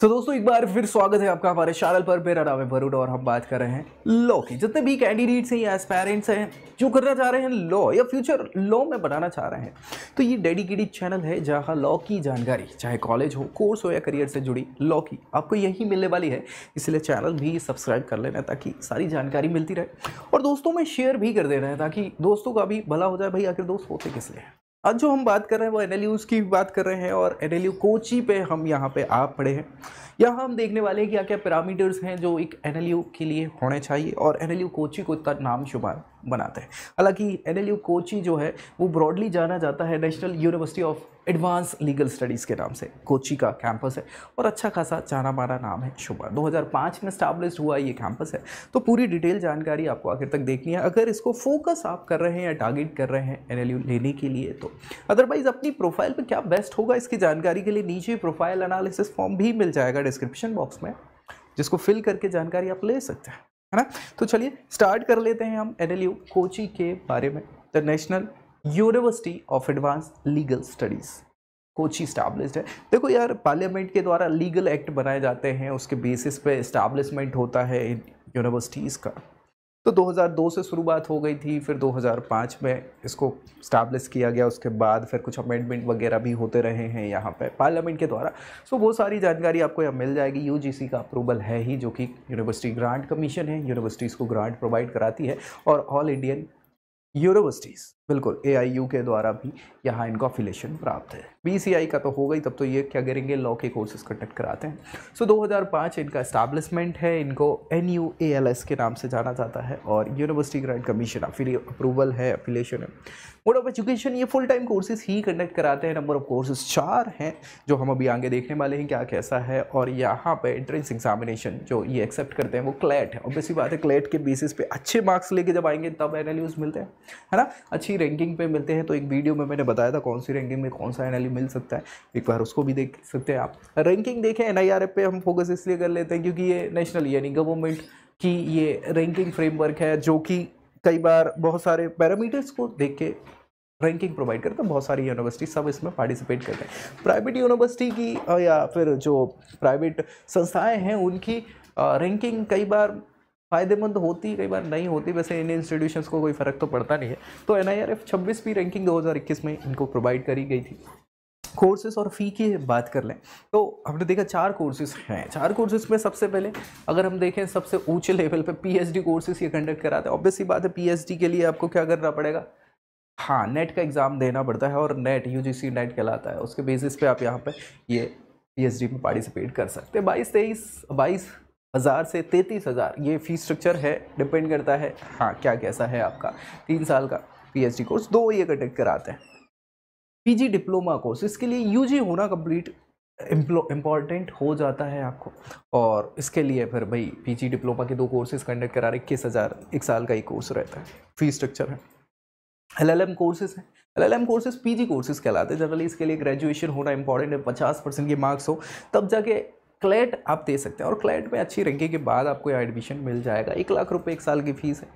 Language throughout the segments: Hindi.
तो दोस्तों एक बार फिर स्वागत है आपका हमारे चैनल पर मेरा नाम है वरुण और हम बात कर रहे हैं लॉ की जितने भी कैंडिडेट्स हैं या एस्पेरेंट्स हैं जो करना चाह रहे हैं लॉ या फ्यूचर लॉ में बनाना चाह रहे हैं तो ये डेडिकेटेड चैनल है जहां लॉ की जानकारी चाहे कॉलेज हो कोर्स हो या करियर से जुड़ी लॉ की आपको यही मिलने वाली है इसलिए चैनल भी सब्सक्राइब कर लेना ताकि सारी जानकारी मिलती रहे और दोस्तों में शेयर भी कर दे रहे हैं ताकि दोस्तों का भी भला हो जाए भाई आखिर दोस्त होते किस लिए आज जो हम बात कर रहे हैं वो एन की बात कर रहे हैं और एन कोची पे हम यहाँ पे आ पड़े हैं यहाँ हम देखने वाले हैं क्या क्या पैरामीटर्स हैं जो एक एन के लिए होने चाहिए और एन कोची को इतना नाम शुमार बनाते हैं हालांकि एन एल कोची जो है वो ब्रॉडली जाना जाता है national university of advance legal studies के नाम से कोची का कैंपस है और अच्छा खासा जाना माना नाम है शुभा 2005 में स्टाब्लिश हुआ ये कैंपस है तो पूरी डिटेल जानकारी आपको आखिर तक देखनी है अगर इसको फोकस आप कर रहे हैं या टारगेट कर रहे हैं एन लेने के लिए तो अदरवाइज़ अपनी प्रोफाइल पर क्या बेस्ट होगा इसकी जानकारी के लिए नीचे प्रोफाइल एनालिसिस फॉर्म भी मिल जाएगा डिस्क्रिप्शन बॉक्स में जिसको फिल करके जानकारी आप ले सकते हैं है ना तो चलिए स्टार्ट कर लेते हैं हम एन कोची के बारे में the national university of advance legal studies Kochi established है देखो यार पार्लियामेंट के द्वारा लीगल एक्ट बनाए जाते हैं उसके बेसिस पे इस्टेब्लिशमेंट होता है यूनिवर्सिटीज़ का तो 2002 से शुरुआत हो गई थी फिर 2005 में इसको स्टैब्लिश किया गया उसके बाद फिर कुछ अमेंडमेंट वगैरह भी होते रहे हैं यहाँ पे पार्लियामेंट के द्वारा सो वो सारी जानकारी आपको यहाँ मिल जाएगी यू का अप्रूवल है ही जो कि यूनिवर्सिटी ग्रांट कमीशन है यूनिवर्सिटीज़ को ग्रांट प्रोवाइड कराती है और ऑल इंडियन यूनिवर्सिटीज़ बिल्कुल ए के द्वारा भी यहाँ इनको अफिलेशन प्राप्त है बी का तो हो गई तब तो ये क्या करेंगे लॉ के कोर्सेज कंडक्ट कराते हैं सो so, 2005 इनका इस्टेब्लिशमेंट है इनको N U A L S के नाम से जाना जाता है और यूनिवर्सिटी ग्रांट कमीशन अप्रूवल है अफिलेशन है मोड ऑफ एजुकेशन ये फुल टाइम कोर्सेज ही कंडक्ट कराते हैं नंबर ऑफ कोर्सेज चार हैं जो हम अभी आगे देखने वाले हैं क्या कैसा है और यहाँ पर एंट्रेंस एग्जामिनेशन जो ये एक्सेप्ट करते हैं वो क्लैट है ऑब्वियसली बात है क्लैट के बेसिस पे अच्छे मार्क्स लेके जब आएंगे तब एन मिलते हैं है ना अच्छी रैंकिंग पे मिलते हैं तो एक वीडियो में मैंने बताया था कौन सी रैंकिंग में कौन सा एन मिल सकता है एक बार उसको भी देख सकते हैं आप रैंकिंग देखें एन पे हम फोकस इसलिए कर लेते हैं क्योंकि ये नेशनल यानी गवर्नमेंट की ये रैंकिंग फ्रेमवर्क है जो कि कई बार बहुत सारे पैरामीटर्स को देख के रैंकिंग प्रोवाइड करता है बहुत सारी यूनिवर्सिटी सब इसमें पार्टिसिपेट करते हैं प्राइवेट यूनिवर्सिटी की या फिर जो प्राइवेट संस्थाएं हैं उनकी रैंकिंग कई बार फ़ायदेमंद होती कई बार नहीं होती वैसे इन इंस्टीट्यूशन को कोई फ़र्क तो पड़ता नहीं है तो एन आई आर एफ छब्बीस पी रैंकिंग इक्कीस में इनको प्रोवाइड करी गई थी कोर्सेज और फ़ी की बात कर लें तो हमने देखा चार कोर्सेज हैं चार कोर्सेज में सबसे पहले अगर हम देखें सबसे ऊंचे लेवल पे पीएचडी कोर्सेज ये कंडक्ट कराते हैं ऑब्वियसली बात है पीएचडी के लिए आपको क्या करना पड़ेगा हाँ नेट का एग्ज़ाम देना पड़ता है और नेट यू जी नेट कहलाता है उसके बेसिस पे आप यहाँ पर ये पी में पार्टिसिपेट कर सकते हैं बाईस तेईस बाईस हज़ार से तैंतीस हज़ार ये फीस स्ट्रक्चर है डिपेंड करता है हाँ क्या कैसा है आपका तीन साल का पीएचडी कोर्स दो ये कंडक्ट कराते हैं पीजी डिप्लोमा कोर्स इसके लिए यूजी होना कंप्लीट इम्पॉर्टेंट हो जाता है आपको और इसके लिए फिर भाई पीजी डिप्लोमा के दो कोर्सेज कंडक्ट करा रहे इक्कीस हज़ार एक साल का ही कोर्स रहता है फीस स्ट्रक्चर है एल एल एम कोर्सेज हैं L L M courses P G courses कहलाते हैं जनरली इसके लिए ग्रेजुएशन होना इंपॉर्टेंट है पचास परसेंट के मार्क्स हो तब जाके क्लेट आप दे सकते हैं और क्लेट में अच्छी रैंकिंग के बाद आपको एडमिशन मिल जाएगा एक लाख रुपये एक साल की फ़ीस है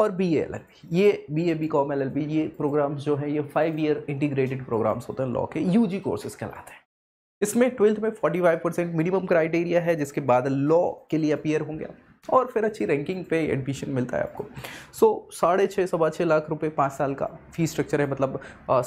और बी एल एल ये B A B com L L B ये प्रोग्राम्स जो है ये फाइव ईयर इंटीग्रेटेड प्रोग्राम्स होते हैं लॉ के यू जी कोर्सेज कहलाते हैं इसमें ट्वेल्थ में forty five percent minimum criteria है जिसके बाद लॉ के लिए अपियर होंगे आप और फिर अच्छी रैंकिंग पे एडमिशन मिलता है आपको सो साढ़े छः सवा छः लाख रुपए पाँच साल का फी स्ट्रक्चर है मतलब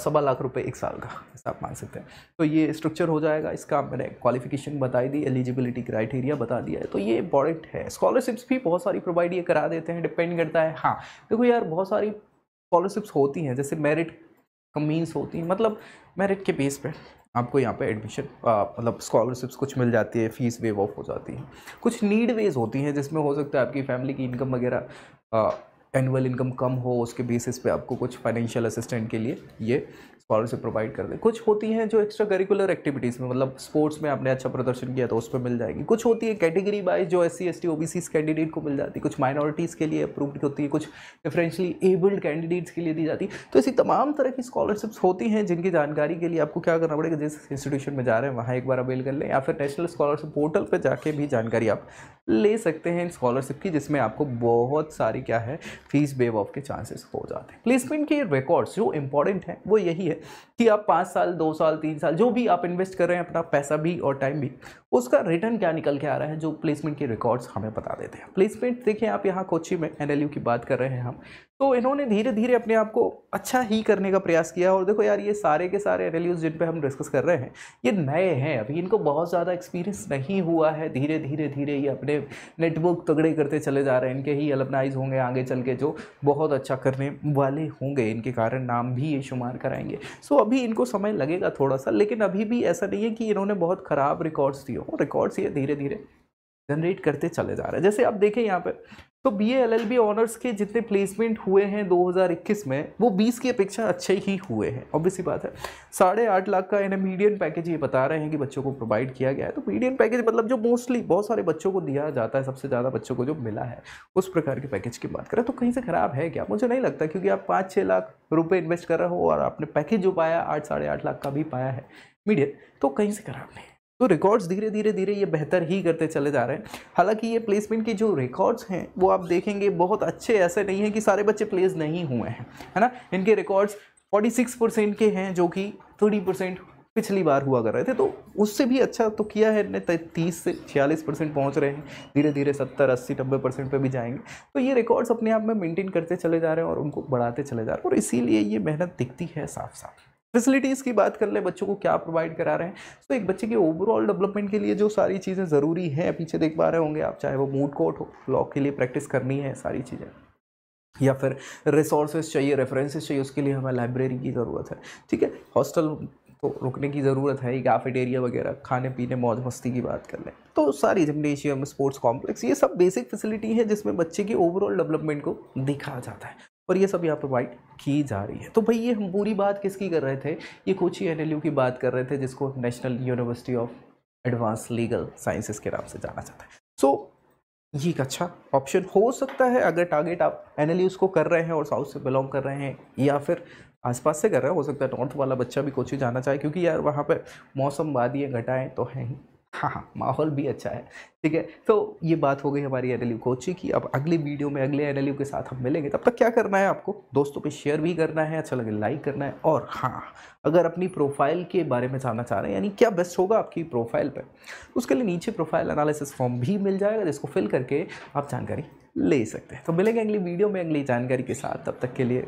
सवा लाख रुपए एक साल का ऐसा आप मान सकते हैं तो ये स्ट्रक्चर हो जाएगा इसका मैंने क्वालिफिकेशन बताई दी एलिजिबिलिटी क्राइटेरिया बता दिया है तो ये इंपॉर्टेंट है स्कॉलरशिप्स भी बहुत सारी प्रोवाइड ये करा देते हैं डिपेंड करता है हाँ देखो यार बहुत सारी स्कॉलरशिप्स होती हैं जैसे मेरिट कमीन्स होती हैं मतलब मेरिट के बेस पर आपको यहाँ पे एडमिशन मतलब स्कॉलरशिप्स कुछ मिल जाती है फ़ीस वेव ऑफ हो जाती है कुछ नीड वेज होती हैं जिसमें हो सकता है आपकी फैमिली की इनकम वगैरह एनुअल इनकम कम हो उसके बेसिस पे आपको कुछ फाइनेंशियल असिस्टेंट के लिए ये स्कॉलरशिप प्रोवाइड कर दें कुछ होती हैं जो एक्स्ट्रा करिकुलर एक्टिविटीज़ में मतलब स्पोर्ट्स में आपने अच्छा प्रदर्शन किया तो उस पर मिल जाएगी कुछ होती है कैटेगरी वाइज जो S C S T O B C candidate को मिल जाती है कुछ माइनॉरिटीज़ के लिए अप्रूव्ड होती है कुछ डिफरेंशली एबल्ड कैंडिडेट्स के लिए दी जाती है तो ऐसी तमाम तरह की स्कॉलरशिप्स होती हैं जिनकी जानकारी के लिए आपको क्या करना पड़ेगा जिस इंस्टीट्यूशन में जा रहे हैं वहाँ एक बार अवेल कर लें या फिर नेशनल स्कॉलरशिप पोर्टल पर जाके भी जानकारी आप ले सकते हैं इन स्कॉलरशिप की जिसमें आपको बहुत सारी क्या है फीस वेव ऑफ के चांसेस हो जाते हैं प्लेसमेंट के रिकॉर्ड्स जो इंपॉर्टेंट है वो यही है कि आप पाँच साल दो साल तीन साल जो भी आप इन्वेस्ट कर रहे हैं अपना पैसा भी और टाइम भी उसका रिटर्न क्या निकल के आ रहा है जो प्लेसमेंट के रिकॉर्ड्स हमें बता देते हैं प्लेसमेंट देखिए आप यहाँ कोची में एन की बात कर रहे हैं हम तो इन्होंने धीरे धीरे अपने आप को अच्छा ही करने का प्रयास किया और देखो यार ये सारे के सारे एन जिन पर हम डिस्कस कर रहे हैं ये नए हैं अभी इनको बहुत ज़्यादा एक्सपीरियंस नहीं हुआ है धीरे धीरे धीरे ये अपने नेटवर्क तगड़े करते चले जा रहे हैं इनके ही अलबनाइज होंगे आगे चल के जो बहुत अच्छा करने वाले होंगे इनके कारण नाम भी ये शुमार कराएंगे सो अभी इनको समय लगेगा थोड़ा सा लेकिन अभी भी ऐसा नहीं है कि इन्होंने बहुत ख़राब रिकॉर्ड्स दिए हूँ रिकॉर्ड्स ये धीरे धीरे जनरेट करते चले जा रहे हैं जैसे आप देखें यहाँ पर तो B L L B honours के जितने प्लेसमेंट हुए हैं 2021 में वो 20 की अपेक्षा अच्छे ही हुए हैं ऑब्वियस बात है साढ़े आठ लाख का इन्हें मीडियम पैकेज ये बता रहे हैं कि बच्चों को प्रोवाइड किया गया है तो मीडियम पैकेज मतलब जो मोस्टली बहुत सारे बच्चों को दिया जाता है सबसे ज़्यादा बच्चों को जो मिला है उस प्रकार के पैकेज की बात करें तो कहीं से ख़राब है क्या मुझे नहीं लगता क्योंकि आप पाँच छः लाख रुपये इन्वेस्ट कर रहे हो और आपने पैकेज जो पाया आठ साढ़े आठ लाख का भी पाया है मीडियम तो कहीं से ख़राब नहीं तो रिकॉर्ड्स धीरे धीरे धीरे ये बेहतर ही करते चले जा रहे हैं हालांकि ये प्लेसमेंट के जो रिकॉर्ड्स हैं वो आप देखेंगे बहुत अच्छे ऐसे नहीं हैं कि सारे बच्चे प्लेस नहीं हुए हैं है ना इनके रिकॉर्ड्स फोर्टी परसेंट के हैं जो कि थर्टी परसेंट पिछली बार हुआ कर रहे थे तो उससे भी अच्छा तो किया है इन्हें तो तीस से छियालीस परसेंट पहुँच रहे हैं धीरे धीरे सत्तर अस्सी नब्बे परसेंट पर भी जाएंगे तो ये रिकॉर्ड्स अपने आप में मेंटेन करते चले जा रहे हैं और उनको बढ़ाते चले जा रहे हैं और इसीलिए ये मेहनत दिखती है साफ साफ फैसिलिटीज़ की बात कर ले बच्चों को क्या प्रोवाइड करा रहे हैं तो so, एक बच्चे के ओवरऑल डेवलपमेंट के लिए जो सारी चीज़ें ज़रूरी हैं पीछे देख पा रहे होंगे आप चाहे वो मूड कोर्ट हो लॉक के लिए प्रैक्टिस करनी है सारी चीज़ें या फिर रिसोर्सेज चाहिए रेफरेंसेज चाहिए उसके लिए हमें लाइब्रेरी की ज़रूरत है ठीक है हॉस्टल तो रुकने की ज़रूरत है कैफेटेरिया वगैरह खाने पीने मौज मस्ती की बात कर लें तो सारी जिमनेशियम स्पोर्ट्स कॉम्प्लेक्स ये सब बेसिक फैसिलिटी है जिसमें बच्चे के ओवरऑल डेवलपमेंट को दिखा जाता है और ये सब यहाँ प्रोवाइड की जा रही है तो भाई ये हम पूरी बात किसकी कर रहे थे ये कोची एन की बात कर रहे थे जिसको national university of advance legal sciences के नाम से जाना जाता है सो so, ये एक अच्छा ऑप्शन हो सकता है अगर टारगेट आप एन को कर रहे हैं और साउथ से बिलोंग कर रहे हैं या फिर आसपास से कर रहे हैं हो सकता है नॉर्थ वाला बच्चा भी कोची जाना चाहे क्योंकि यार वहाँ पर मौसम वादियाँ घटाएँ तो हैं ही हाँ हाँ माहौल भी अच्छा है ठीक है तो ये बात हो गई हमारी एन कोची की अब अगली वीडियो में अगले एन के साथ हम मिलेंगे तब तक क्या करना है आपको दोस्तों पे शेयर भी करना है अच्छा लगे लाइक करना है और हाँ अगर अपनी प्रोफाइल के बारे में जानना चाह रहे हैं यानी क्या बेस्ट होगा आपकी प्रोफाइल पर उसके लिए नीचे प्रोफाइल एनालिसिस फॉर्म भी मिल जाएगा जिसको फिल करके आप जानकारी ले सकते हैं तो मिलेंगे अगली वीडियो में अगली जानकारी के साथ तब तक के लिए